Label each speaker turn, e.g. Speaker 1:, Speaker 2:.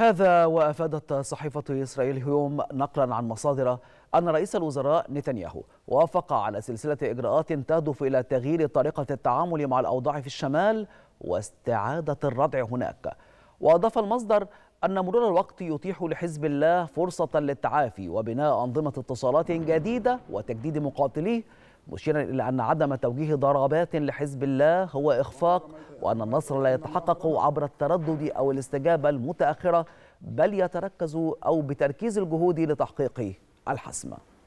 Speaker 1: هذا وأفادت صحيفة إسرائيل هيوم نقلا عن مصادر أن رئيس الوزراء نتنياهو وافق على سلسلة إجراءات تهدف إلى تغيير طريقة التعامل مع الأوضاع في الشمال واستعادة الردع هناك وأضاف المصدر أن مرور الوقت يتيح لحزب الله فرصة للتعافي وبناء أنظمة اتصالات جديدة وتجديد مقاتليه مشيرا إلى أن عدم توجيه ضربات لحزب الله هو إخفاق وأن النصر لا يتحقق عبر التردد أو الاستجابة المتأخرة بل يتركز أو بتركيز الجهود لتحقيق الحسم